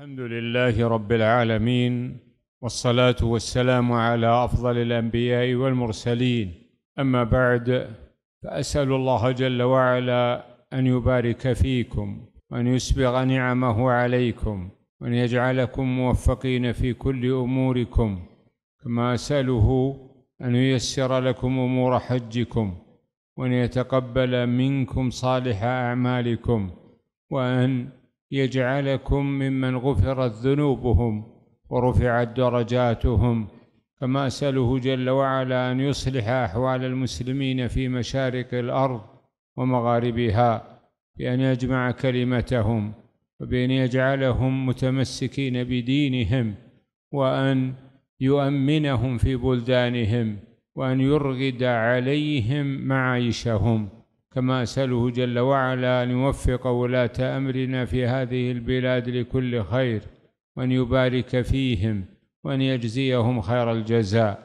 الحمد لله رب العالمين والصلاة والسلام على أفضل الأنبياء والمرسلين أما بعد فأسأل الله جل وعلا أن يبارك فيكم وأن يسبغ نعمه عليكم وأن يجعلكم موفقين في كل أموركم كما أسأله أن ييسر لكم أمور حجكم وأن يتقبل منكم صالح أعمالكم وأن يجعلكم ممن غفرت ذنوبهم ورفعت درجاتهم كما أسأله جل وعلا أن يصلح أحوال المسلمين في مشارق الأرض ومغاربها بأن يجمع كلمتهم وبأن يجعلهم متمسكين بدينهم وأن يؤمنهم في بلدانهم وأن يرغد عليهم معايشهم كما أسأله جل وعلا أن يوفق ولاة أمرنا في هذه البلاد لكل خير وأن يبارك فيهم وأن يجزيهم خير الجزاء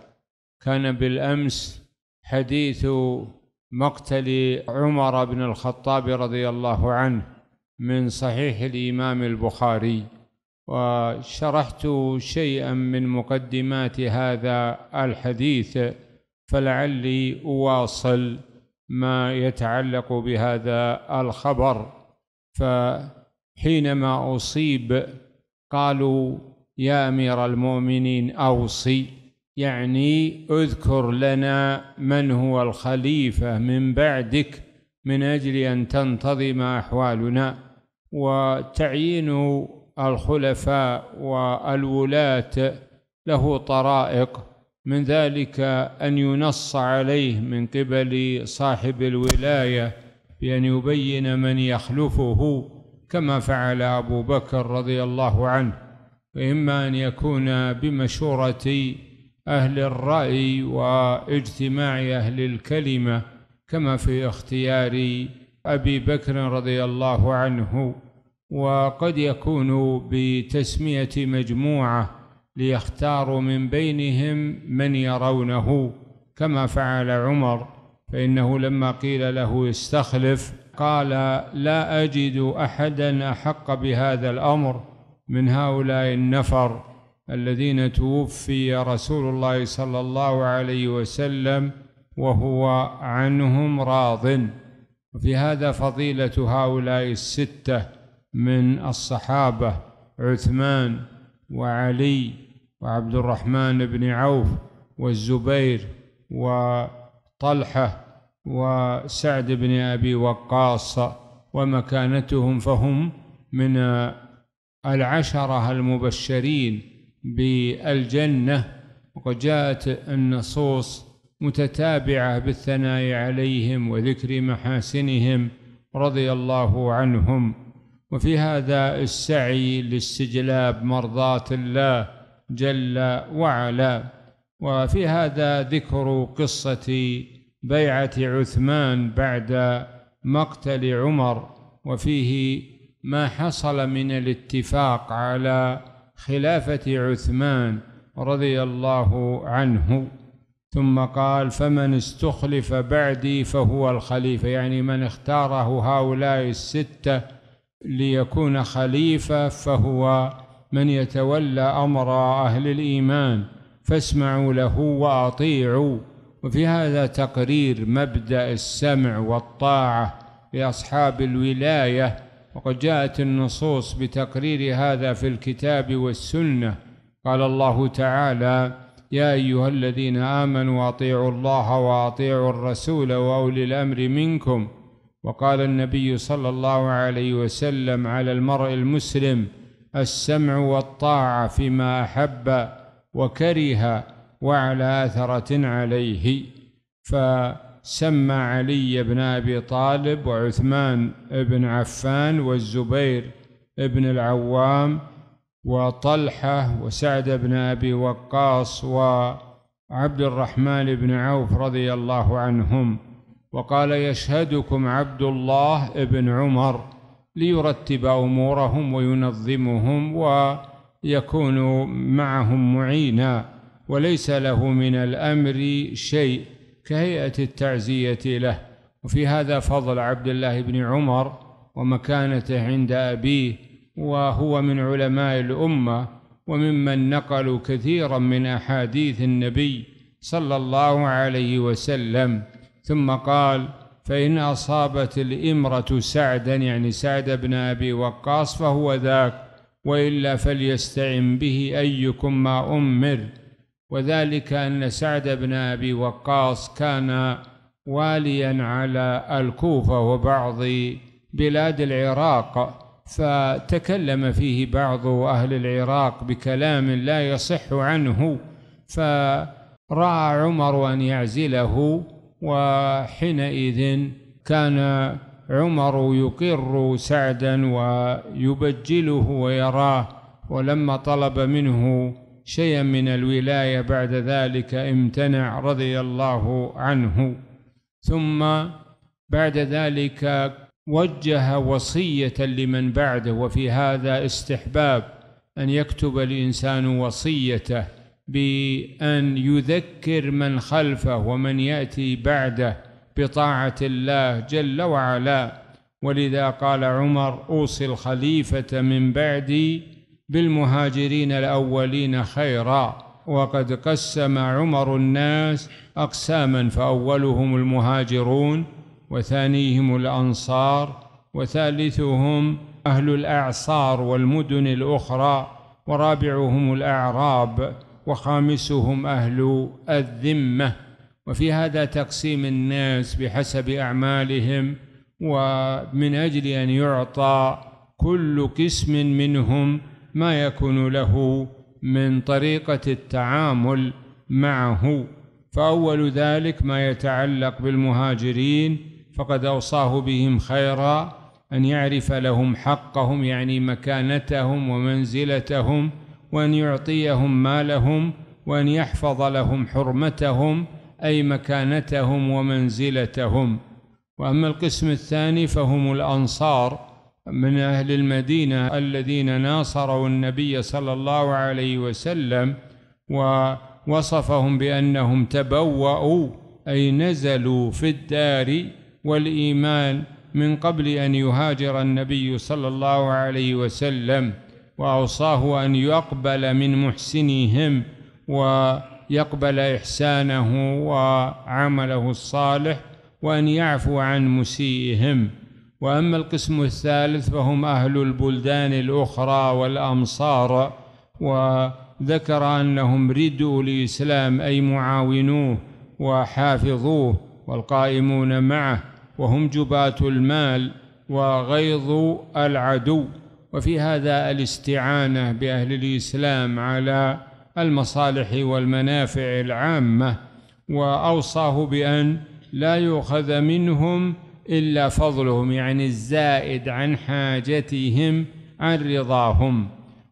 كان بالأمس حديث مقتل عمر بن الخطاب رضي الله عنه من صحيح الإمام البخاري وشرحت شيئا من مقدمات هذا الحديث فلعلي أواصل ما يتعلق بهذا الخبر فحينما أصيب قالوا يا أمير المؤمنين أوصي يعني اذكر لنا من هو الخليفة من بعدك من أجل أن تنتظم أحوالنا وتعيين الخلفاء والولاة له طرائق من ذلك أن ينص عليه من قبل صاحب الولاية بأن يبين من يخلفه كما فعل أبو بكر رضي الله عنه وإما أن يكون بمشورة أهل الرأي واجتماع أهل الكلمة كما في اختيار أبي بكر رضي الله عنه وقد يكون بتسمية مجموعة ليختاروا من بينهم من يرونه كما فعل عمر فإنه لما قيل له استخلف قال لا أجد أحدا أحق بهذا الأمر من هؤلاء النفر الذين توفي رسول الله صلى الله عليه وسلم وهو عنهم راضٍ وفي هذا فضيلة هؤلاء الستة من الصحابة عثمان وعلي وعبد الرحمن بن عوف والزبير وطلحة وسعد بن أبي وقاص ومكانتهم فهم من العشرة المبشرين بالجنة وقد جاءت النصوص متتابعة بالثناء عليهم وذكر محاسنهم رضي الله عنهم وفي هذا السعي لاستجلاب مرضاة الله جل وعلا وفي هذا ذكر قصة بيعة عثمان بعد مقتل عمر وفيه ما حصل من الاتفاق على خلافة عثمان رضي الله عنه ثم قال فمن استخلف بعدي فهو الخليفة يعني من اختاره هؤلاء الستة ليكون خليفة فهو من يتولى أمر أهل الإيمان فاسمعوا له وأطيعوا وفي هذا تقرير مبدأ السمع والطاعة لأصحاب الولاية وقد جاءت النصوص بتقرير هذا في الكتاب والسنة قال الله تعالى يا أيها الذين آمنوا أطيعوا الله وأطيعوا الرسول وأولي الأمر منكم وقال النبي صلى الله عليه وسلم على المرء المسلم السمع والطاعه فيما احب وكره وعلى اثره عليه فسمى علي بن ابي طالب وعثمان بن عفان والزبير بن العوام وطلحه وسعد بن ابي وقاص وعبد الرحمن بن عوف رضي الله عنهم وقال يشهدكم عبد الله بن عمر ليرتب امورهم وينظمهم ويكون معهم معينا وليس له من الامر شيء كهيئه التعزيه له وفي هذا فضل عبد الله بن عمر ومكانته عند ابيه وهو من علماء الامه وممن نقلوا كثيرا من احاديث النبي صلى الله عليه وسلم ثم قال فإن أصابت الإمرة سعدا يعني سعد بن أبي وقاص فهو ذاك وإلا فليستعن به أيكم ما أمر وذلك أن سعد بن أبي وقاص كان واليا على الكوفة وبعض بلاد العراق فتكلم فيه بعض أهل العراق بكلام لا يصح عنه فرأى عمر أن يعزله وحينئذ كان عمر يقر سعدا ويبجله ويراه ولما طلب منه شيئا من الولايه بعد ذلك امتنع رضي الله عنه ثم بعد ذلك وجه وصيه لمن بعده وفي هذا استحباب ان يكتب الانسان وصيته بأن يذكر من خلفه ومن يأتي بعده بطاعة الله جل وعلا ولذا قال عمر أوصي الخليفة من بعدي بالمهاجرين الأولين خيرا وقد قسم عمر الناس أقساما فأولهم المهاجرون وثانيهم الأنصار وثالثهم أهل الأعصار والمدن الأخرى ورابعهم الأعراب وخامسهم أهل الذمة وفي هذا تقسيم الناس بحسب أعمالهم ومن أجل أن يعطى كل قسم منهم ما يكون له من طريقة التعامل معه فأول ذلك ما يتعلق بالمهاجرين فقد أوصاه بهم خيرا أن يعرف لهم حقهم يعني مكانتهم ومنزلتهم وأن يعطيهم مالهم وأن يحفظ لهم حرمتهم أي مكانتهم ومنزلتهم وأما القسم الثاني فهم الأنصار من أهل المدينة الذين ناصروا النبي صلى الله عليه وسلم ووصفهم بأنهم تبوأوا أي نزلوا في الدار والإيمان من قبل أن يهاجر النبي صلى الله عليه وسلم واوصاه ان يقبل من محسنيهم ويقبل احسانه وعمله الصالح وان يعفو عن مسيئهم واما القسم الثالث فهم اهل البلدان الاخرى والامصار وذكر انهم ردوا الاسلام اي معاونوه وحافظوه والقائمون معه وهم جباه المال وغيظ العدو وفي هذا الاستعانة بأهل الإسلام على المصالح والمنافع العامة وأوصاه بأن لا يؤخذ منهم إلا فضلهم يعني الزائد عن حاجتهم عن رضاهم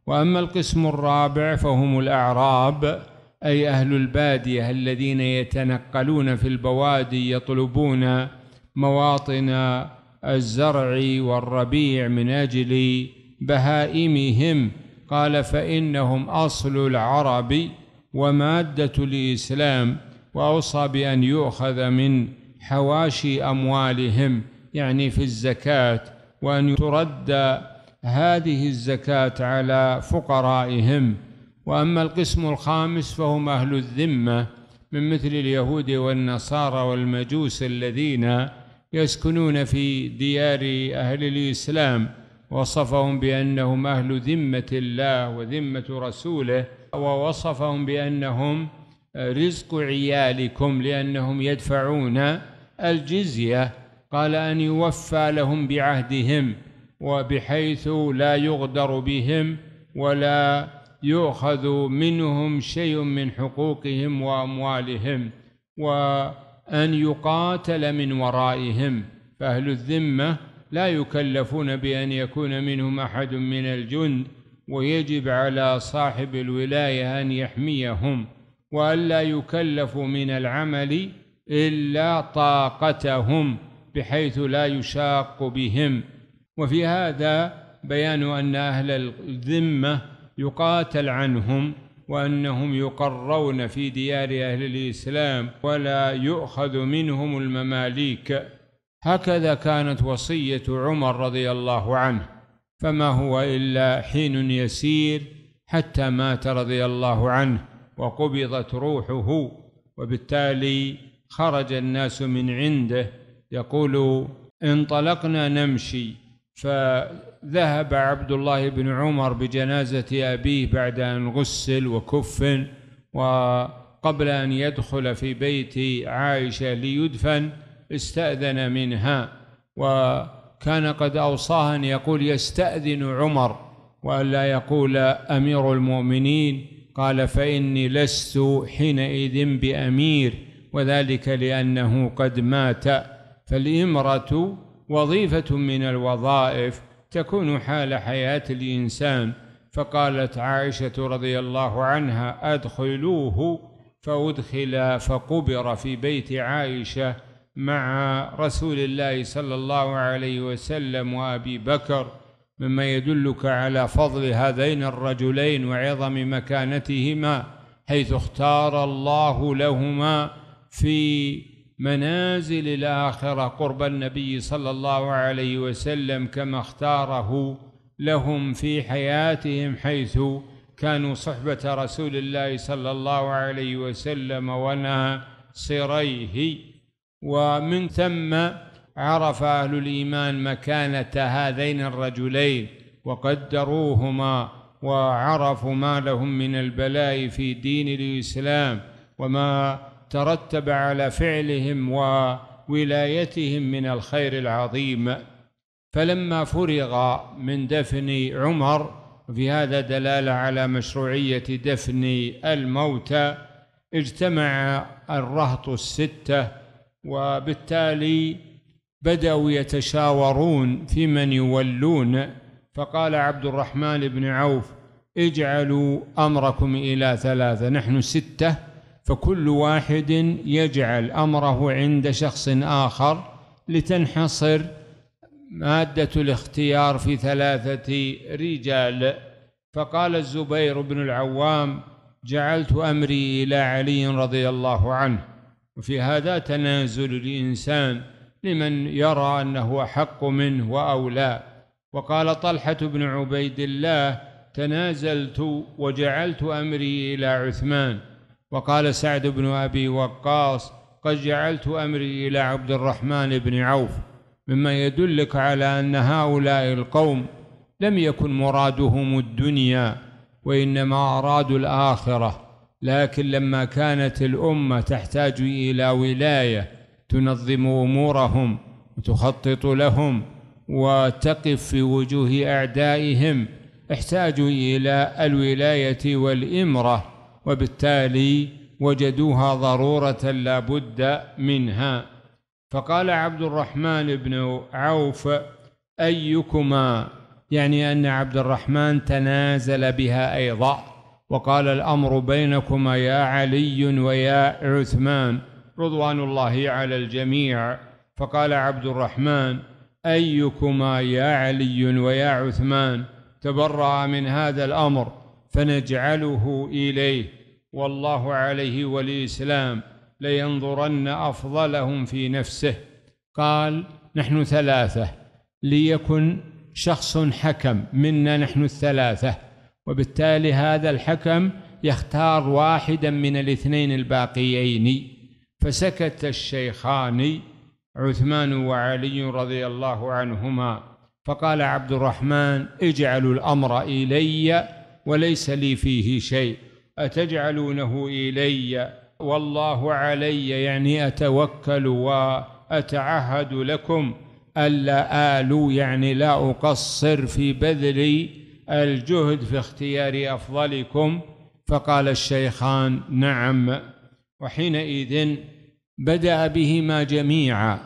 وأما القسم الرابع فهم الأعراب أي أهل البادية الذين يتنقلون في البوادي يطلبون مواطن الزرع والربيع من أجل بهائمهم قال فإنهم أصل العرب ومادة الإسلام وأوصى بأن يؤخذ من حواشي أموالهم يعني في الزكاة وأن ترد هذه الزكاة على فقرائهم وأما القسم الخامس فهم أهل الذمة من مثل اليهود والنصارى والمجوس الذين يسكنون في ديار أهل الإسلام وصفهم بأنهم أهل ذمة الله وذمة رسوله ووصفهم بأنهم رزق عيالكم لأنهم يدفعون الجزية قال أن يوفى لهم بعهدهم وبحيث لا يغدر بهم ولا يؤخذ منهم شيء من حقوقهم وأموالهم وأن يقاتل من ورائهم فأهل الذمة لا يكلفون بأن يكون منهم أحد من الجند ويجب على صاحب الولاية أن يحميهم وألا يكلفوا من العمل إلا طاقتهم بحيث لا يشاق بهم وفي هذا بيان أن أهل الذمة يقاتل عنهم وأنهم يقرون في ديار أهل الإسلام ولا يؤخذ منهم المماليك هكذا كانت وصية عمر رضي الله عنه فما هو إلا حين يسير حتى مات رضي الله عنه وقبضت روحه وبالتالي خرج الناس من عنده يقول انطلقنا نمشي فذهب عبد الله بن عمر بجنازة أبيه بعد أن غسل وكفن وقبل أن يدخل في بيت عائشة ليدفن استأذن منها وكان قد أوصاها أن يقول يستأذن عمر وألا يقول أمير المؤمنين قال فإني لست حينئذ بأمير وذلك لأنه قد مات فالإمرة وظيفة من الوظائف تكون حال حياة الإنسان فقالت عائشة رضي الله عنها أدخلوه فأدخل فقبر في بيت عائشة مع رسول الله صلى الله عليه وسلم وأبي بكر مما يدلك على فضل هذين الرجلين وعظم مكانتهما حيث اختار الله لهما في منازل الآخرة قرب النبي صلى الله عليه وسلم كما اختاره لهم في حياتهم حيث كانوا صحبة رسول الله صلى الله عليه وسلم وناصريه ومن ثم عرف أهل الإيمان مكانة هذين الرجلين وقدروهما وعرفوا ما لهم من البلاء في دين الإسلام وما ترتب على فعلهم وولايتهم من الخير العظيم فلما فرغ من دفن عمر في هذا دلالة على مشروعية دفن الموتى اجتمع الرهط الستة وبالتالي بدأوا يتشاورون في من يولون فقال عبد الرحمن بن عوف اجعلوا أمركم إلى ثلاثة نحن ستة فكل واحد يجعل أمره عند شخص آخر لتنحصر مادة الاختيار في ثلاثة رجال فقال الزبير بن العوام جعلت أمري إلى علي رضي الله عنه وفي هذا تنازل الإنسان لمن يرى أنه أحق منه وأولى وقال طلحة بن عبيد الله تنازلت وجعلت أمري إلى عثمان وقال سعد بن أبي وقاص قد جعلت أمري إلى عبد الرحمن بن عوف مما يدلك على أن هؤلاء القوم لم يكن مرادهم الدنيا وإنما أرادوا الآخرة لكن لما كانت الأمة تحتاج إلى ولاية تنظم أمورهم وتخطط لهم وتقف في وجوه أعدائهم احتاجوا إلى الولاية والإمرة وبالتالي وجدوها ضرورة لا بد منها فقال عبد الرحمن بن عوف أيكما يعني أن عبد الرحمن تنازل بها أيضا وقال الأمر بينكما يا علي ويا عثمان رضوان الله على الجميع فقال عبد الرحمن أيكما يا علي ويا عثمان تبرأ من هذا الأمر فنجعله إليه والله عليه والإسلام لينظرن أفضلهم في نفسه قال نحن ثلاثة ليكن شخص حكم منا نحن الثلاثة وبالتالي هذا الحكم يختار واحدا من الاثنين الباقيين فسكت الشيخان عثمان وعلي رضي الله عنهما فقال عبد الرحمن اجعلوا الأمر إلي وليس لي فيه شيء أتجعلونه إلي والله علي يعني أتوكل وأتعهد لكم ألا آلوا يعني لا أقصر في بذل الجهد في اختيار أفضلكم فقال الشيخان نعم وحينئذ بدأ بهما جميعا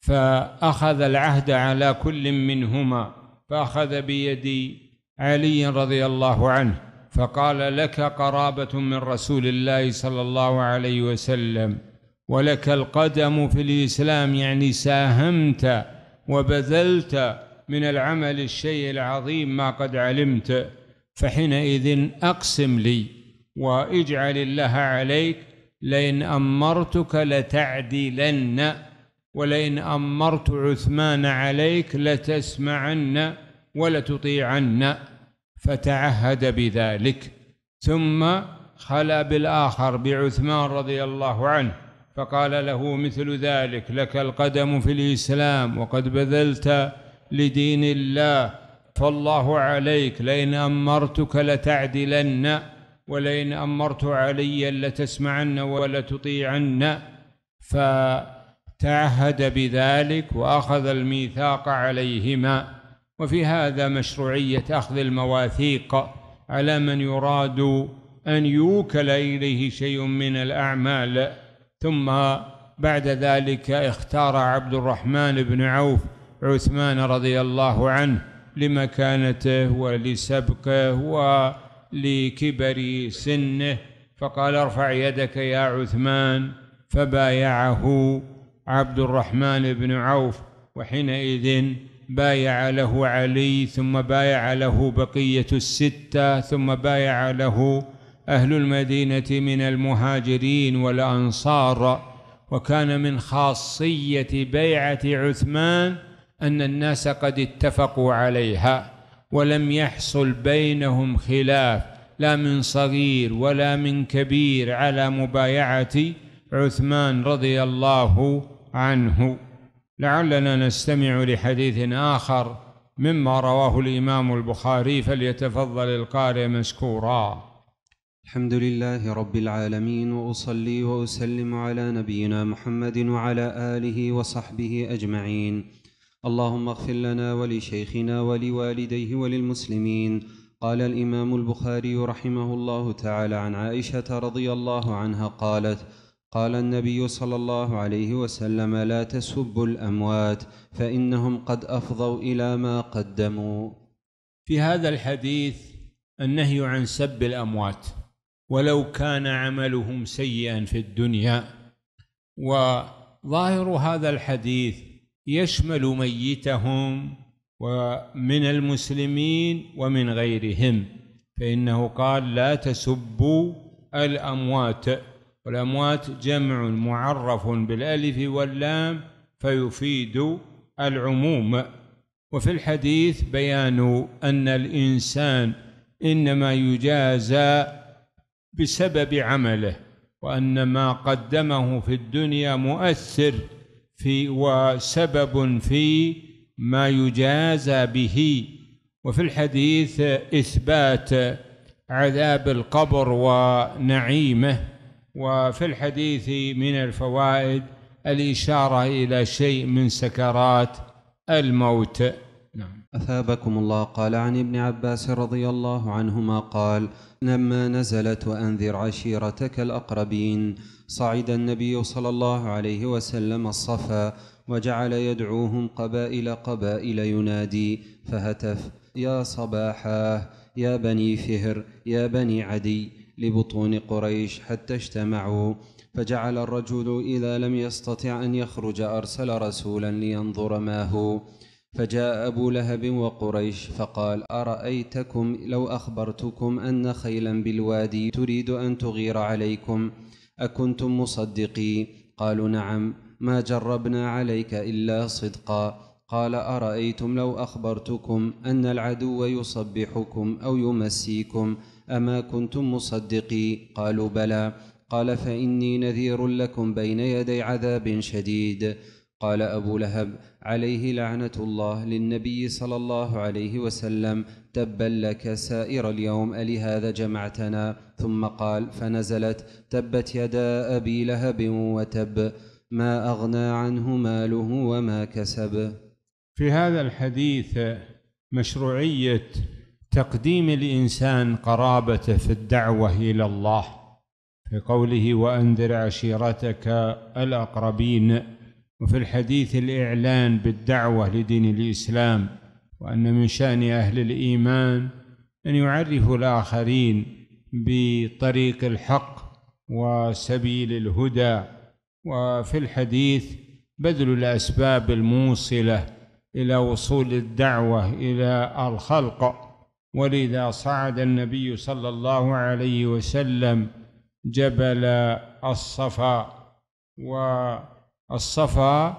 فأخذ العهد على كل منهما فأخذ بيد علي رضي الله عنه فقال لك قرابة من رسول الله صلى الله عليه وسلم ولك القدم في الإسلام يعني ساهمت وبذلت من العمل الشيء العظيم ما قد علمت فحينئذ أقسم لي واجعل الله عليك لئن أمرتك لتعدلن ولئن أمرت عثمان عليك لتسمعن ولتطيعن فتعهد بذلك ثم خلا بالآخر بعثمان رضي الله عنه فقال له مثل ذلك لك القدم في الإسلام وقد بذلت لدين الله فالله عليك لئن أمرتك لتعدلن ولئن أمرت عليا لتسمعن ولتطيعن فتعهد بذلك وأخذ الميثاق عليهما وفي هذا مشروعية أخذ المواثيق على من يراد أن يوكل إليه شيء من الأعمال ثم بعد ذلك اختار عبد الرحمن بن عوف عثمان رضي الله عنه لمكانته ولسبقه ولكبر سنه فقال ارفع يدك يا عثمان فبايعه عبد الرحمن بن عوف وحينئذ بايع له علي ثم بايع له بقية الستة ثم بايع له أهل المدينة من المهاجرين والأنصار وكان من خاصية بيعة عثمان أن الناس قد اتفقوا عليها ولم يحصل بينهم خلاف لا من صغير ولا من كبير على مبايعة عثمان رضي الله عنه لعلنا نستمع لحديث آخر مما رواه الإمام البخاري فليتفضل القارئ مشكورا الحمد لله رب العالمين وأصلي وأسلم على نبينا محمد وعلى آله وصحبه أجمعين اللهم اغفر لنا ولشيخنا ولوالديه وللمسلمين قال الامام البخاري رحمه الله تعالى عن عائشه رضي الله عنها قالت قال النبي صلى الله عليه وسلم لا تسبوا الاموات فانهم قد افضوا الى ما قدموا في هذا الحديث النهي عن سب الاموات ولو كان عملهم سيئا في الدنيا وظاهر هذا الحديث يشمل ميتهم ومن المسلمين ومن غيرهم فإنه قال لا تسبوا الأموات والأموات جمع معرف بالألف واللام فيفيد العموم وفي الحديث بيان أن الإنسان إنما يجازى بسبب عمله وأن ما قدمه في الدنيا مؤثر في وسبب في ما يجازى به وفي الحديث إثبات عذاب القبر ونعيمه وفي الحديث من الفوائد الإشارة إلى شيء من سكرات الموت أثابكم الله قال عن ابن عباس رضي الله عنهما قال لما نزلت وأنذر عشيرتك الأقربين صعد النبي صلى الله عليه وسلم الصفا وجعل يدعوهم قبائل قبائل ينادي فهتف يا صباحاه يا بني فهر يا بني عدي لبطون قريش حتى اجتمعوا فجعل الرجل إذا لم يستطع أن يخرج أرسل رسولا لينظر ما هو فجاء أبو لهب وقريش فقال أرأيتكم لو أخبرتكم أن خيلا بالوادي تريد أن تغير عليكم أكنتم مصدقي قالوا نعم ما جربنا عليك إلا صدقا قال أرأيتم لو أخبرتكم أن العدو يصبحكم أو يمسيكم أما كنتم مصدقي قالوا بلى قال فإني نذير لكم بين يدي عذاب شديد قال أبو لهب عليه لعنة الله للنبي صلى الله عليه وسلم تبا لك سائر اليوم ألهذا جمعتنا ثم قال فنزلت تبت يدا أبي لهب وتب ما أغنى عنه ماله وما كسب في هذا الحديث مشروعية تقديم الإنسان قرابته في الدعوة إلى الله في قوله وأنذر عشيرتك الأقربين وفي الحديث الإعلان بالدعوة لدين الإسلام وأن من شأن أهل الإيمان أن يعرفوا الآخرين بطريق الحق وسبيل الهدى وفي الحديث بذل الأسباب الموصلة إلى وصول الدعوة إلى الخلق ولذا صعد النبي صلى الله عليه وسلم جبل الصفا و الصفا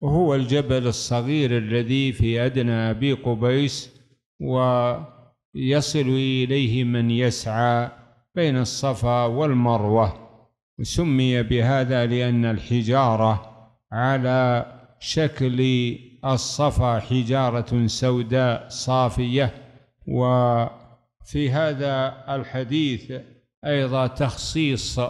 وهو الجبل الصغير الذي في أدنى أبي قبيس ويصل إليه من يسعى بين الصفا والمروة سمي بهذا لأن الحجارة على شكل الصفا حجارة سوداء صافية وفي هذا الحديث أيضا تخصيص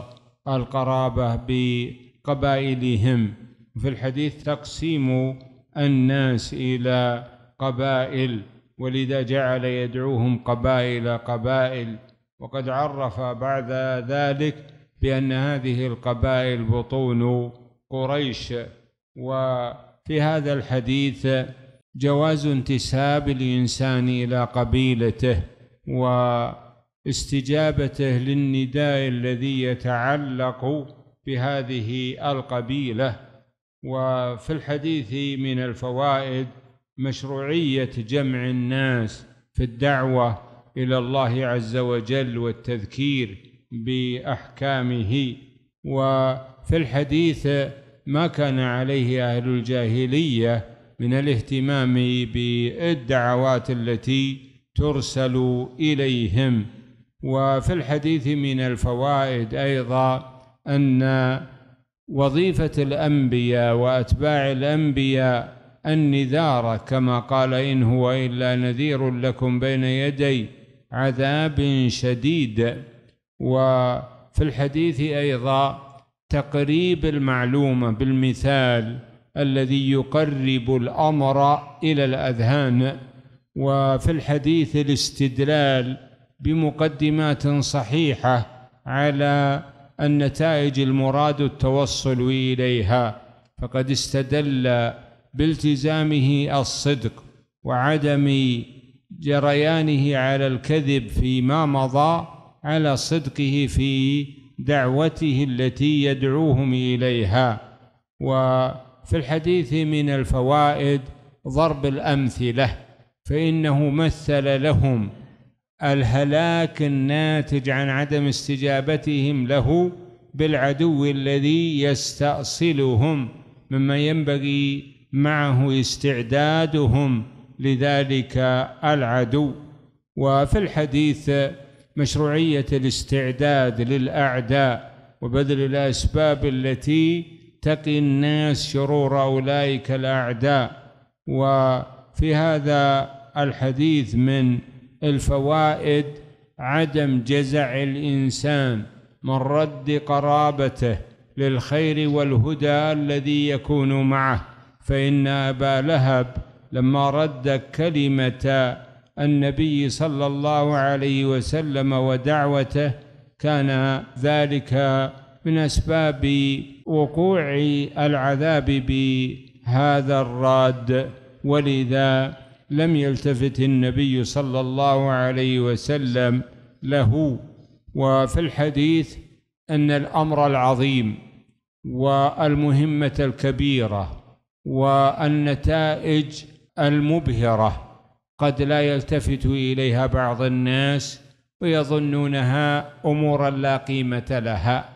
القرابة بالصفا قبائلهم في الحديث تقسيم الناس إلى قبائل ولذا جعل يدعوهم قبائل قبائل وقد عرف بعد ذلك بأن هذه القبائل بطون قريش وفي هذا الحديث جواز انتساب الإنسان إلى قبيلته واستجابته للنداء الذي يتعلق بهذه القبيله وفي الحديث من الفوائد مشروعيه جمع الناس في الدعوه الى الله عز وجل والتذكير باحكامه وفي الحديث ما كان عليه اهل الجاهليه من الاهتمام بالدعوات التي ترسل اليهم وفي الحديث من الفوائد ايضا أن وظيفة الأنبياء وأتباع الأنبياء النذار كما قال إن هو إلا نذير لكم بين يدي عذاب شديد وفي الحديث أيضا تقريب المعلومة بالمثال الذي يقرب الأمر إلى الأذهان وفي الحديث الاستدلال بمقدمات صحيحة على النتائج المراد التوصل إليها فقد استدل بالتزامه الصدق وعدم جريانه على الكذب فيما مضى على صدقه في دعوته التي يدعوهم إليها وفي الحديث من الفوائد ضرب الأمثلة فإنه مثل لهم الهلاك الناتج عن عدم استجابتهم له بالعدو الذي يستأصلهم مما ينبغي معه استعدادهم لذلك العدو وفي الحديث مشروعية الاستعداد للأعداء وبذل الأسباب التي تقي الناس شرور أولئك الأعداء وفي هذا الحديث من الفوائد عدم جزع الإنسان من رد قرابته للخير والهدى الذي يكون معه فإن أبا لهب لما رد كلمة النبي صلى الله عليه وسلم ودعوته كان ذلك من أسباب وقوع العذاب بهذا الراد ولذا لم يلتفت النبي صلى الله عليه وسلم له وفي الحديث أن الأمر العظيم والمهمة الكبيرة والنتائج المبهرة قد لا يلتفت إليها بعض الناس ويظنونها أمورا لا قيمة لها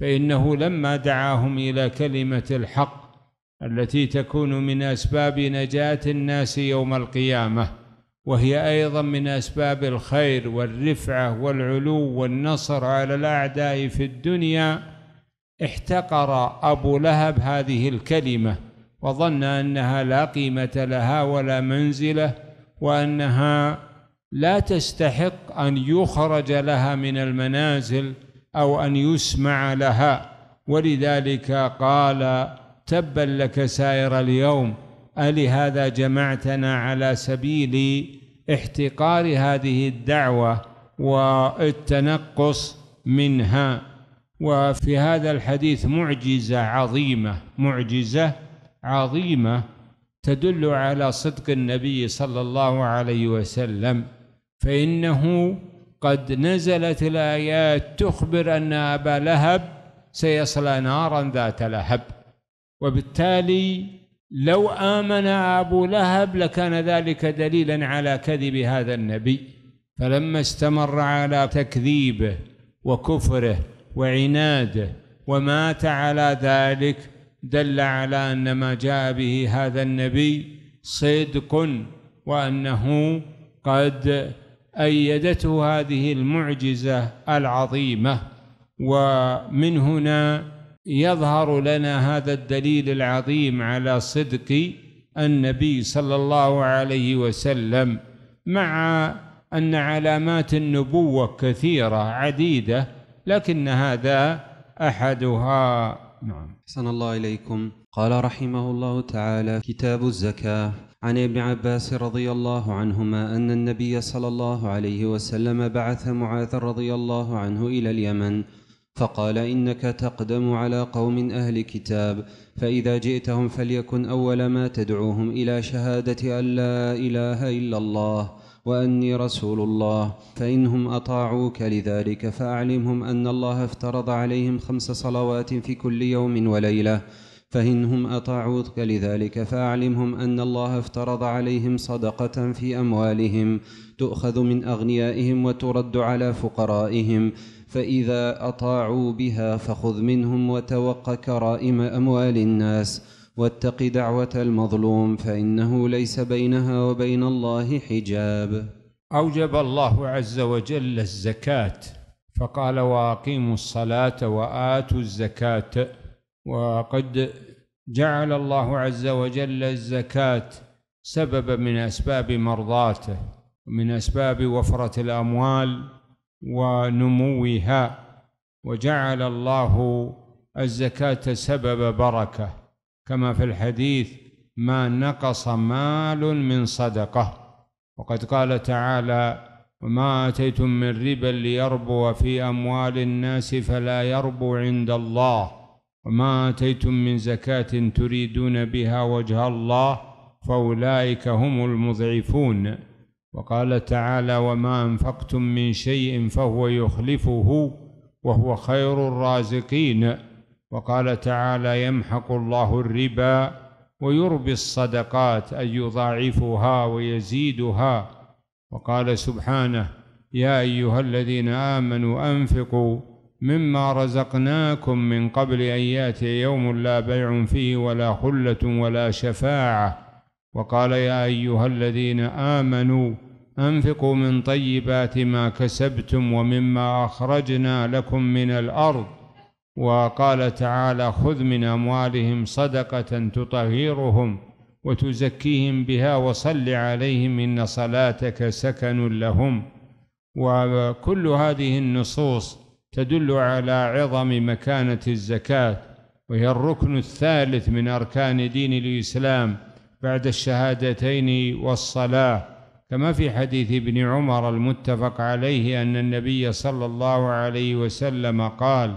فإنه لما دعاهم إلى كلمة الحق التي تكون من أسباب نجاة الناس يوم القيامة وهي أيضا من أسباب الخير والرفعة والعلو والنصر على الأعداء في الدنيا احتقر أبو لهب هذه الكلمة وظن أنها لا قيمة لها ولا منزلة وأنها لا تستحق أن يخرج لها من المنازل أو أن يسمع لها ولذلك قال تبا لك سائر اليوم ألهذا جمعتنا على سبيل احتقار هذه الدعوة والتنقص منها وفي هذا الحديث معجزة عظيمة معجزة عظيمة تدل على صدق النبي صلى الله عليه وسلم فإنه قد نزلت الآيات تخبر أن أبا لهب سيصلى نارا ذات لهب وبالتالي لو آمن أبو لهب لكان ذلك دليلا على كذب هذا النبي فلما استمر على تكذيبه وكفره وعناده ومات على ذلك دل على أن ما جاء به هذا النبي صدق وأنه قد أيدته هذه المعجزة العظيمة ومن هنا يظهر لنا هذا الدليل العظيم على صدق النبي صلى الله عليه وسلم مع أن علامات النبوة كثيرة عديدة لكن هذا أحدها نعم حسن الله إليكم قال رحمه الله تعالى كتاب الزكاة عن ابن عباس رضي الله عنهما أن النبي صلى الله عليه وسلم بعث معاذ رضي الله عنه إلى اليمن فقال إنك تقدم على قوم أهل كتاب فإذا جئتهم فليكن أول ما تدعوهم إلى شهادة أن لا إله إلا الله وأني رسول الله فإنهم أطاعوك لذلك فأعلمهم أن الله افترض عليهم خمس صلوات في كل يوم وليلة فإنهم أطاعوك لذلك فأعلمهم أن الله افترض عليهم صدقة في أموالهم تؤخذ من أغنيائهم وترد على فقرائهم فإذا أطاعوا بها فخذ منهم وتوق كرائم أموال الناس واتق دعوة المظلوم فإنه ليس بينها وبين الله حجاب أوجب الله عز وجل الزكاة فقال وأقيموا الصلاة وآتوا الزكاة وقد جعل الله عز وجل الزكاة سببا من أسباب مرضاته ومن أسباب وفرة الأموال ونموها وجعل الله الزكاة سبب بركة كما في الحديث ما نقص مال من صدقة وقد قال تعالى وما آتيتم من ربا ليربو في أموال الناس فلا يربو عند الله وما آتيتم من زكاة تريدون بها وجه الله فأولئك هم المضعفون وقال تعالى وما أنفقتم من شيء فهو يخلفه وهو خير الرازقين وقال تعالى يمحق الله الربا ويربي الصدقات أي يضاعفها ويزيدها وقال سبحانه يا أيها الذين آمنوا أنفقوا مما رزقناكم من قبل أن يأتي يوم لا بيع فيه ولا خلة ولا شفاعة وقال يا أيها الذين آمنوا أنفقوا من طيبات ما كسبتم ومما أخرجنا لكم من الأرض وقال تعالى خذ من أموالهم صدقة تطهيرهم وتزكيهم بها وصل عليهم إن صلاتك سكن لهم وكل هذه النصوص تدل على عظم مكانة الزكاة وهي الركن الثالث من أركان دين الإسلام بعد الشهادتين والصلاة كما في حديث ابن عمر المتفق عليه أن النبي صلى الله عليه وسلم قال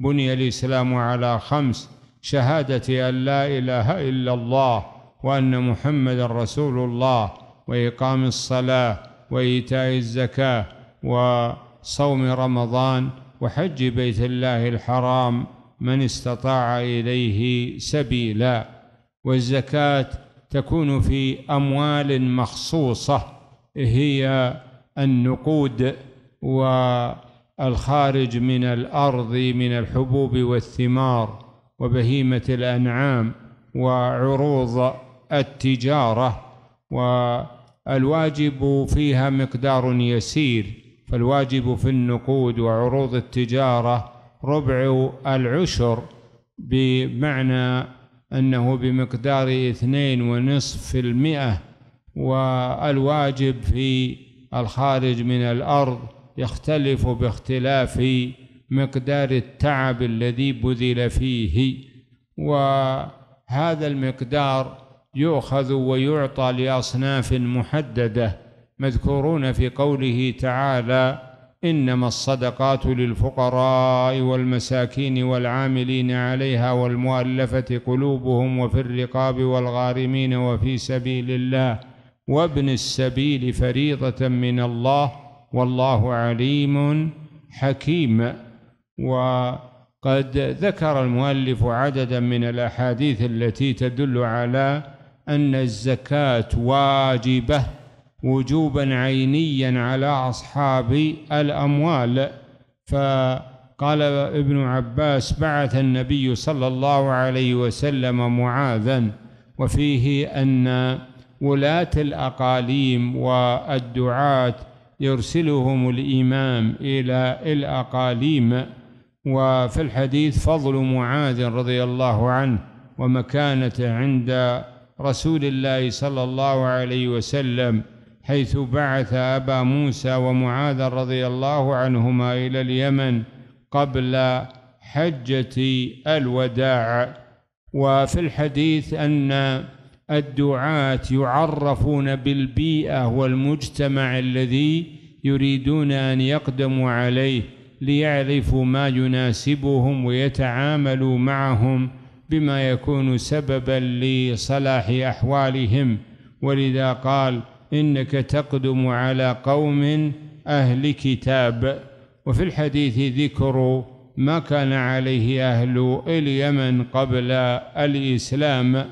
بني الإسلام على خمس شهادة أن لا إله إلا الله وأن محمد رسول الله وإقام الصلاة وإيتاء الزكاة وصوم رمضان وحج بيت الله الحرام من استطاع إليه سبيلا والزكاة تكون في أموال مخصوصة هي النقود والخارج من الأرض من الحبوب والثمار وبهيمة الأنعام وعروض التجارة والواجب فيها مقدار يسير فالواجب في النقود وعروض التجارة ربع العشر بمعنى أنه بمقدار اثنين ونصف في المئة والواجب في الخارج من الأرض يختلف باختلاف مقدار التعب الذي بذل فيه وهذا المقدار يؤخذ ويعطى لأصناف محددة مذكورون في قوله تعالى إنما الصدقات للفقراء والمساكين والعاملين عليها والمؤلفة قلوبهم وفي الرقاب والغارمين وفي سبيل الله وابن السبيل فريضة من الله والله عليم حكيم وقد ذكر المؤلف عددا من الأحاديث التي تدل على أن الزكاة واجبة وجوبا عينيا على أصحاب الأموال فقال ابن عباس بعث النبي صلى الله عليه وسلم معاذا وفيه أن ولاة الأقاليم والدعاة يرسلهم الإمام إلى الأقاليم وفي الحديث فضل معاذ رضي الله عنه ومكانته عند رسول الله صلى الله عليه وسلم حيث بعث أبا موسى ومعاذ رضي الله عنهما إلى اليمن قبل حجة الوداع وفي الحديث أن الدعاة يعرفون بالبيئة والمجتمع الذي يريدون أن يقدموا عليه ليعرفوا ما يناسبهم ويتعاملوا معهم بما يكون سببا لصلاح أحوالهم ولذا قال إنك تقدم على قوم أهل كتاب وفي الحديث ذكر ما كان عليه أهل اليمن قبل الإسلام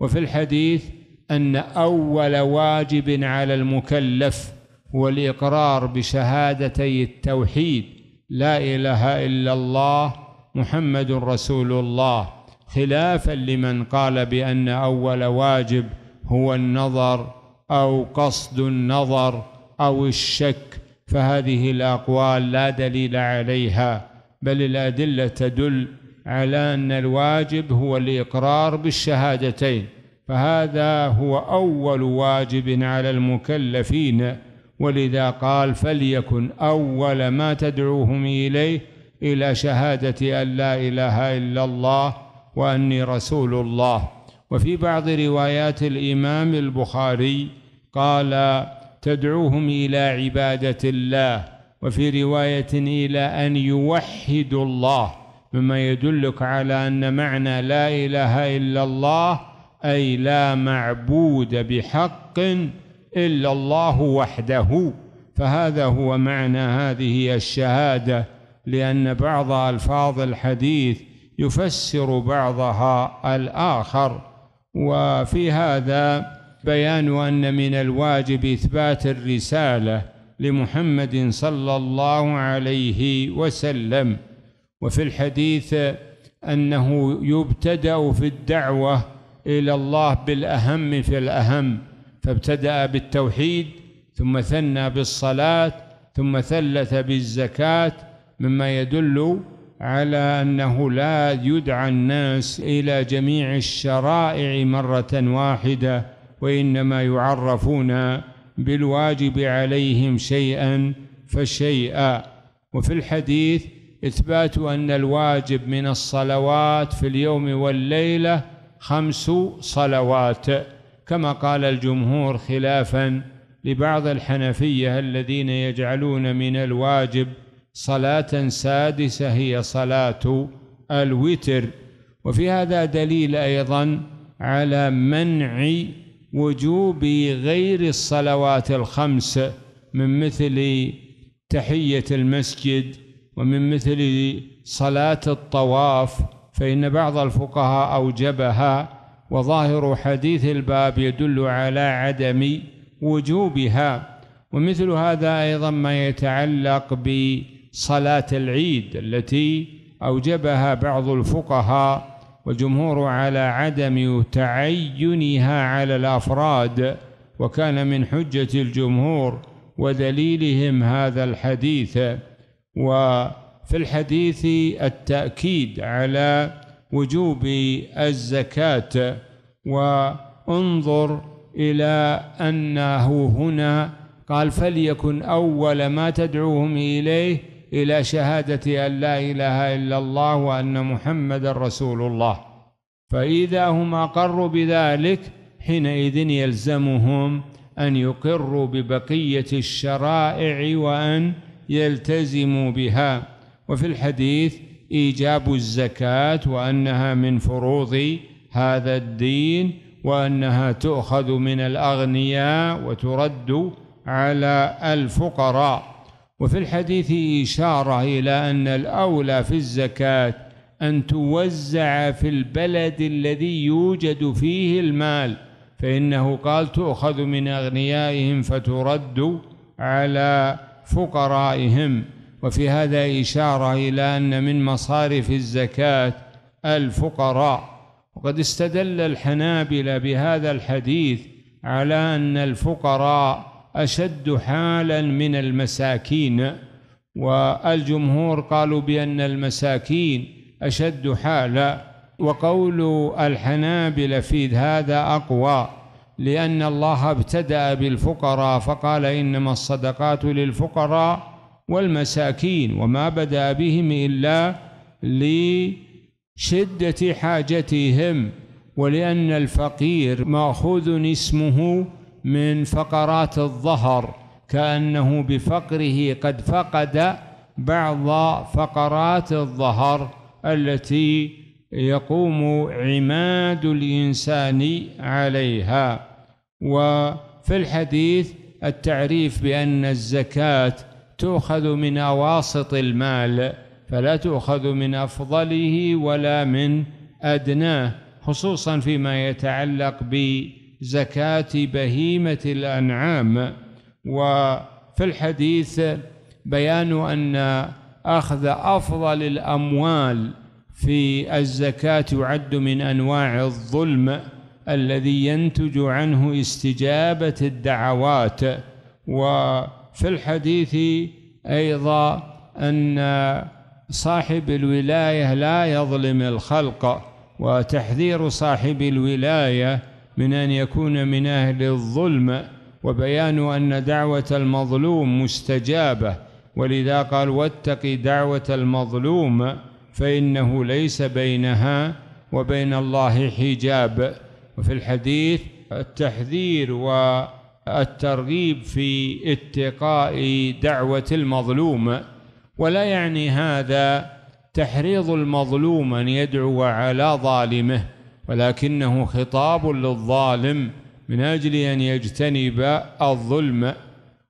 وفي الحديث أن أول واجب على المكلف هو الإقرار بشهادتي التوحيد لا إله إلا الله محمد رسول الله خلافا لمن قال بأن أول واجب هو النظر او قصد النظر او الشك فهذه الاقوال لا دليل عليها بل الادله تدل على ان الواجب هو الاقرار بالشهادتين فهذا هو اول واجب على المكلفين ولذا قال فليكن اول ما تدعوهم اليه الى شهاده ان لا اله الا الله واني رسول الله وفي بعض روايات الإمام البخاري قال تدعوهم إلى عبادة الله وفي رواية إلى أن يوحدوا الله مما يدلك على أن معنى لا إله إلا الله أي لا معبود بحق إلا الله وحده فهذا هو معنى هذه الشهادة لأن بعض ألفاظ الحديث يفسر بعضها الآخر وفي هذا بيان أن من الواجب إثبات الرسالة لمحمد صلى الله عليه وسلم وفي الحديث أنه يبتدأ في الدعوة إلى الله بالأهم في الأهم فابتدأ بالتوحيد ثم ثنى بالصلاة ثم ثلث بالزكاة مما يدل على أنه لا يدعى الناس إلى جميع الشرائع مرة واحدة وإنما يعرفون بالواجب عليهم شيئا فشيئا وفي الحديث إثبات أن الواجب من الصلوات في اليوم والليلة خمس صلوات كما قال الجمهور خلافا لبعض الحنفية الذين يجعلون من الواجب صلاة سادسة هي صلاة الوتر وفي هذا دليل أيضا على منع وجوب غير الصلوات الخمس من مثل تحية المسجد ومن مثل صلاة الطواف فإن بعض الفقهاء أوجبها وظاهر حديث الباب يدل على عدم وجوبها ومثل هذا أيضا ما يتعلق ب صلاة العيد التي أوجبها بعض الفقهاء والجمهور على عدم تعينها على الأفراد وكان من حجة الجمهور ودليلهم هذا الحديث وفي الحديث التأكيد على وجوب الزكاة وانظر إلى أنه هنا قال فليكن أول ما تدعوهم إليه إلى شهادة أن لا إله إلا الله وأن محمد رسول الله فإذا هم أقروا بذلك حينئذ يلزمهم أن يقروا ببقية الشرائع وأن يلتزموا بها وفي الحديث إيجاب الزكاة وأنها من فروض هذا الدين وأنها تؤخذ من الأغنياء وترد على الفقراء وفي الحديث إشارة إلى أن الأولى في الزكاة أن توزع في البلد الذي يوجد فيه المال فإنه قال تؤخذ من أغنيائهم فترد على فقرائهم وفي هذا إشارة إلى أن من مصارف الزكاة الفقراء وقد استدل الحنابلة بهذا الحديث على أن الفقراء أشد حالا من المساكين والجمهور قالوا بأن المساكين أشد حالا وقول الحنابلة في هذا أقوى لأن الله ابتدأ بالفقراء فقال إنما الصدقات للفقراء والمساكين وما بدأ بهم إلا لشدة حاجتهم ولأن الفقير مأخوذ اسمه من فقرات الظهر كأنه بفقره قد فقد بعض فقرات الظهر التي يقوم عماد الإنسان عليها وفي الحديث التعريف بأن الزكاة تؤخذ من أواسط المال فلا تؤخذ من أفضله ولا من أدناه خصوصا فيما يتعلق ب زكاة بهيمة الأنعام وفي الحديث بيان أن أخذ أفضل الأموال في الزكاة يعد من أنواع الظلم الذي ينتج عنه استجابة الدعوات وفي الحديث أيضا أن صاحب الولاية لا يظلم الخلق وتحذير صاحب الولايه من أن يكون من أهل الظلم وبيان أن دعوة المظلوم مستجابة ولذا قال واتق دعوة المظلوم فإنه ليس بينها وبين الله حجاب وفي الحديث التحذير والترغيب في اتقاء دعوة المظلوم ولا يعني هذا تحريض المظلوم أن يدعو على ظالمه ولكنه خطاب للظالم من أجل أن يجتنب الظلم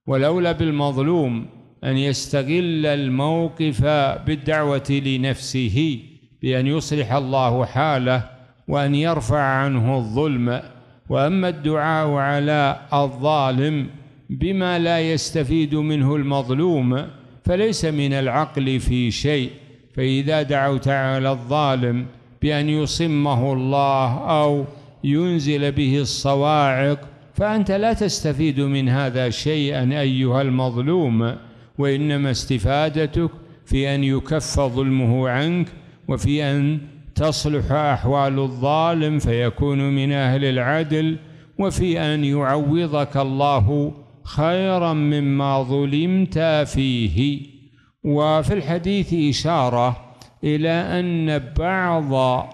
والأولى بالمظلوم أن يستغل الموقف بالدعوة لنفسه بأن يصلح الله حاله وأن يرفع عنه الظلم وأما الدعاء على الظالم بما لا يستفيد منه المظلوم فليس من العقل في شيء فإذا دعوت على الظالم بأن يصمه الله أو ينزل به الصواعق فأنت لا تستفيد من هذا شيئا أيها المظلوم وإنما استفادتك في أن يكف ظلمه عنك وفي أن تصلح أحوال الظالم فيكون من أهل العدل وفي أن يعوضك الله خيرا مما ظلمت فيه وفي الحديث إشارة إلى أن بعض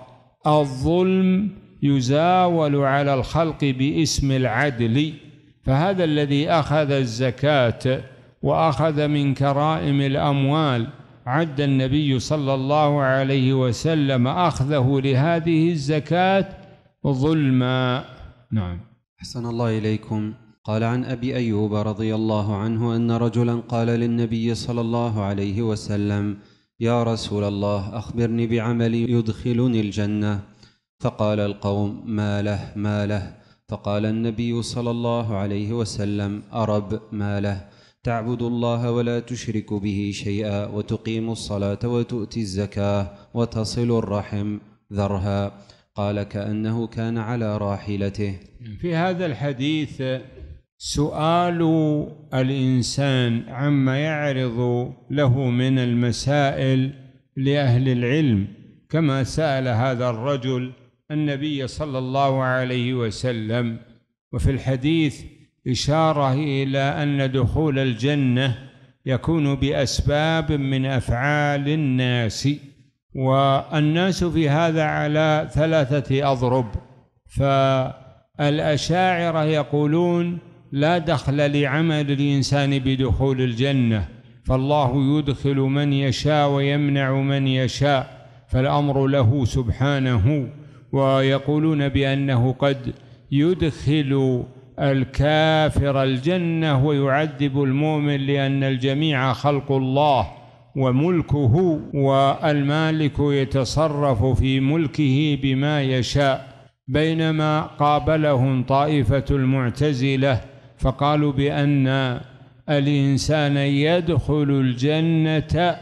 الظلم يزاول على الخلق باسم العدل فهذا الذي أخذ الزكاة وأخذ من كرائم الأموال عد النبي صلى الله عليه وسلم أخذه لهذه الزكاة ظلما نعم أحسن الله إليكم قال عن أبي أيوب رضي الله عنه أن رجلا قال للنبي صلى الله عليه وسلم يا رسول الله أخبرني بعمل يدخلني الجنة فقال القوم ما له ما له فقال النبي صلى الله عليه وسلم أرب ما له تعبد الله ولا تشرك به شيئا وتقيم الصلاة وتؤتي الزكاة وتصل الرحم ذرها قال كأنه كان على راحلته في هذا الحديث سؤال الإنسان عما يعرض له من المسائل لأهل العلم كما سأل هذا الرجل النبي صلى الله عليه وسلم وفي الحديث إشارة إلى أن دخول الجنة يكون بأسباب من أفعال الناس والناس في هذا على ثلاثة أضرب فالأشاعرة يقولون لا دخل لعمل الإنسان بدخول الجنة فالله يدخل من يشاء ويمنع من يشاء فالأمر له سبحانه ويقولون بأنه قد يدخل الكافر الجنة ويعذب المؤمن لأن الجميع خلق الله وملكه والمالك يتصرف في ملكه بما يشاء بينما قابلهم طائفة المعتزلة فقالوا بأن الإنسان يدخل الجنة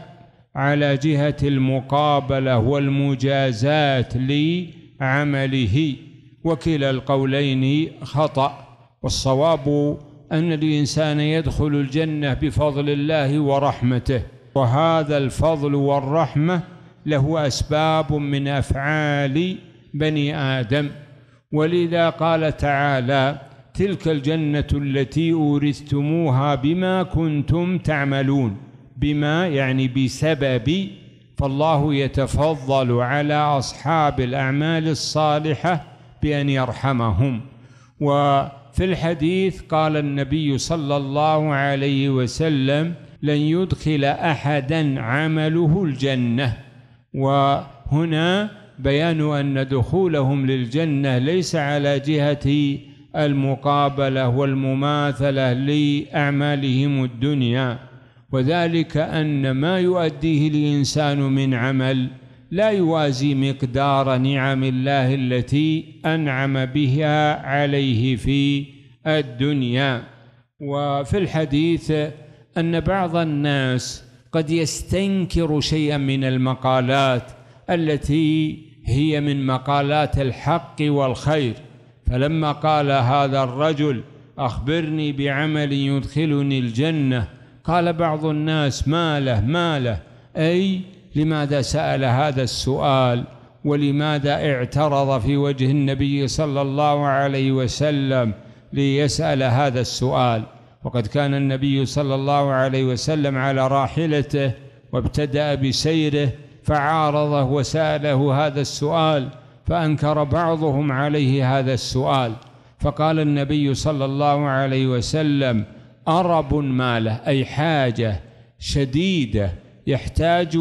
على جهة المقابلة والمجازاة لعمله وكلا القولين خطأ والصواب أن الإنسان يدخل الجنة بفضل الله ورحمته وهذا الفضل والرحمة له أسباب من أفعال بني آدم ولذا قال تعالى تلك الجنة التي أورثتموها بما كنتم تعملون بما يعني بسبب فالله يتفضل على أصحاب الأعمال الصالحة بأن يرحمهم وفي الحديث قال النبي صلى الله عليه وسلم لن يدخل أحدا عمله الجنة وهنا بيان أن دخولهم للجنة ليس على جهة المقابلة والمماثلة لأعمالهم الدنيا وذلك أن ما يؤديه الإنسان من عمل لا يوازي مقدار نعم الله التي أنعم بها عليه في الدنيا وفي الحديث أن بعض الناس قد يستنكر شيئا من المقالات التي هي من مقالات الحق والخير فلما قال هذا الرجل أخبرني بعمل يدخلني الجنة قال بعض الناس ما له ما له أي لماذا سأل هذا السؤال ولماذا اعترض في وجه النبي صلى الله عليه وسلم ليسأل هذا السؤال وقد كان النبي صلى الله عليه وسلم على راحلته وابتدأ بسيره فعارضه وسأله هذا السؤال فأنكر بعضهم عليه هذا السؤال فقال النبي صلى الله عليه وسلم أرب ماله أي حاجة شديدة يحتاج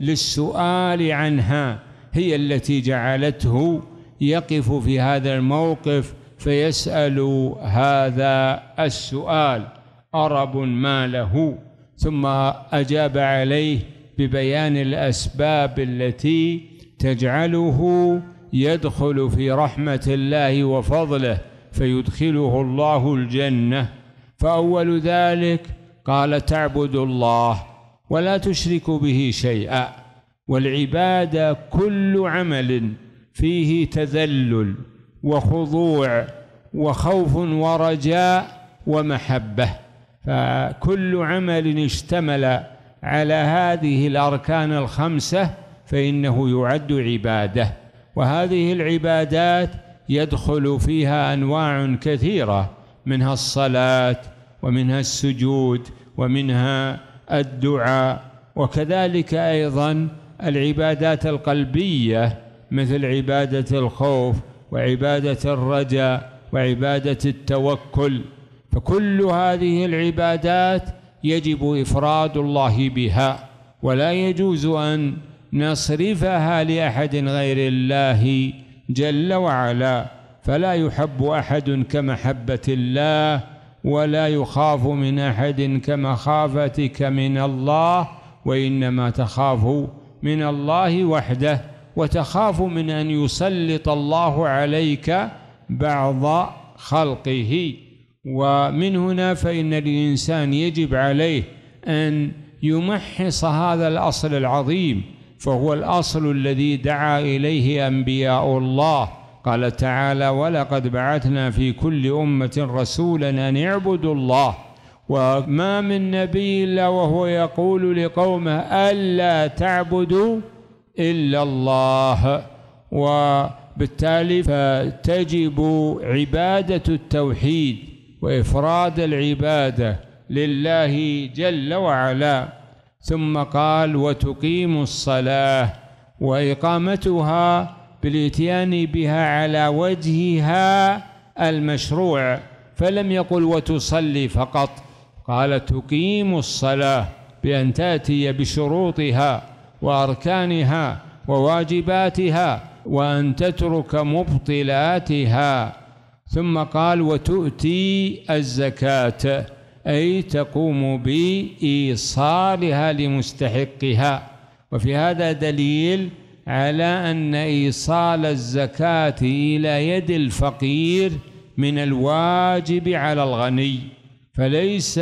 للسؤال عنها هي التي جعلته يقف في هذا الموقف فيسأل هذا السؤال أرب ما له ثم أجاب عليه ببيان الأسباب التي تجعله يدخل في رحمة الله وفضله فيدخله الله الجنة فأول ذلك قال تعبد الله ولا تشرك به شيئا والعبادة كل عمل فيه تذلل وخضوع وخوف ورجاء ومحبة فكل عمل اشتمل على هذه الأركان الخمسة فإنه يعد عباده وهذه العبادات يدخل فيها أنواع كثيرة منها الصلاة ومنها السجود ومنها الدعاء وكذلك أيضا العبادات القلبية مثل عبادة الخوف وعبادة الرجاء وعبادة التوكل فكل هذه العبادات يجب إفراد الله بها ولا يجوز أن نصرفها لأحد غير الله جل وعلا فلا يحب أحد كمحبة الله ولا يخاف من أحد كمخافتك من الله وإنما تخاف من الله وحده وتخاف من أن يسلط الله عليك بعض خلقه ومن هنا فإن الإنسان يجب عليه أن يمحص هذا الأصل العظيم فهو الأصل الذي دعا إليه أنبياء الله قال تعالى ولقد بعثنا في كل أمة رسولا أن اعبدوا الله وما من نبي إلا وهو يقول لقومه ألا تعبدوا إلا الله وبالتالي فتجب عبادة التوحيد وإفراد العبادة لله جل وعلا ثم قال وتقيم الصلاة وإقامتها بالإتيان بها على وجهها المشروع فلم يقل وتصلي فقط قال تقيم الصلاة بأن تأتي بشروطها وأركانها وواجباتها وأن تترك مبطلاتها ثم قال وتؤتي الزكاة أي تقوم بإيصالها لمستحقها وفي هذا دليل على أن إيصال الزكاة إلى يد الفقير من الواجب على الغني فليس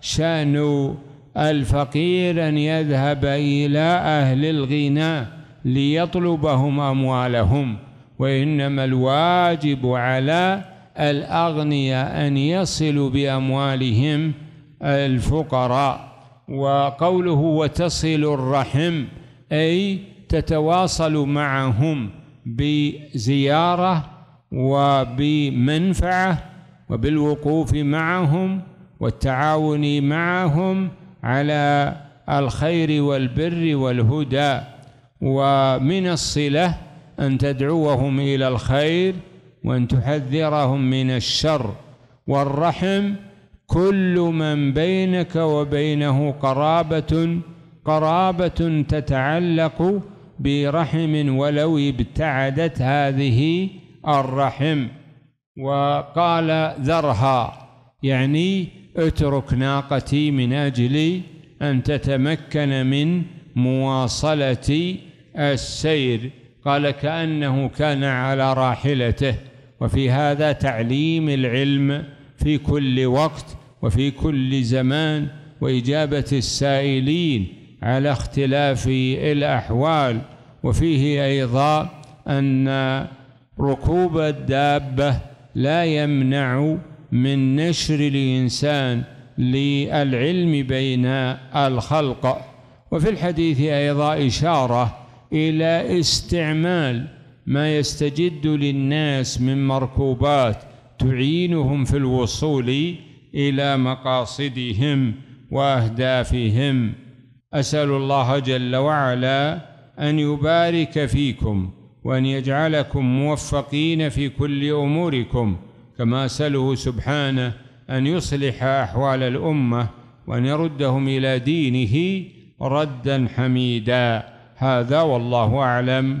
شأن الفقير أن يذهب إلى أهل الغنى ليطلبهم أموالهم وإنما الواجب على الأغنياء أن يصلوا بأموالهم الفقراء وقوله وتصل الرحم أي تتواصل معهم بزيارة وبمنفعة وبالوقوف معهم والتعاون معهم على الخير والبر والهدى ومن الصلة أن تدعوهم إلى الخير وأن تحذرهم من الشر والرحم كل من بينك وبينه قرابة قرابة تتعلق برحم ولو ابتعدت هذه الرحم وقال ذرها يعني اترك ناقتي من أجل أن تتمكن من مواصلة السير قال كأنه كان على راحلته وفي هذا تعليم العلم في كل وقت وفي كل زمان وإجابة السائلين على اختلاف الأحوال وفيه أيضا أن ركوب الدابة لا يمنع من نشر الإنسان للعلم بين الخلق وفي الحديث أيضا إشارة إلى استعمال ما يستجد للناس من مركوبات تعينهم في الوصول إلى مقاصدهم وأهدافهم أسأل الله جل وعلا أن يبارك فيكم وأن يجعلكم موفقين في كل أموركم كما أسأله سبحانه أن يصلح أحوال الأمة وأن يردهم إلى دينه ردا حميدا هذا والله أعلم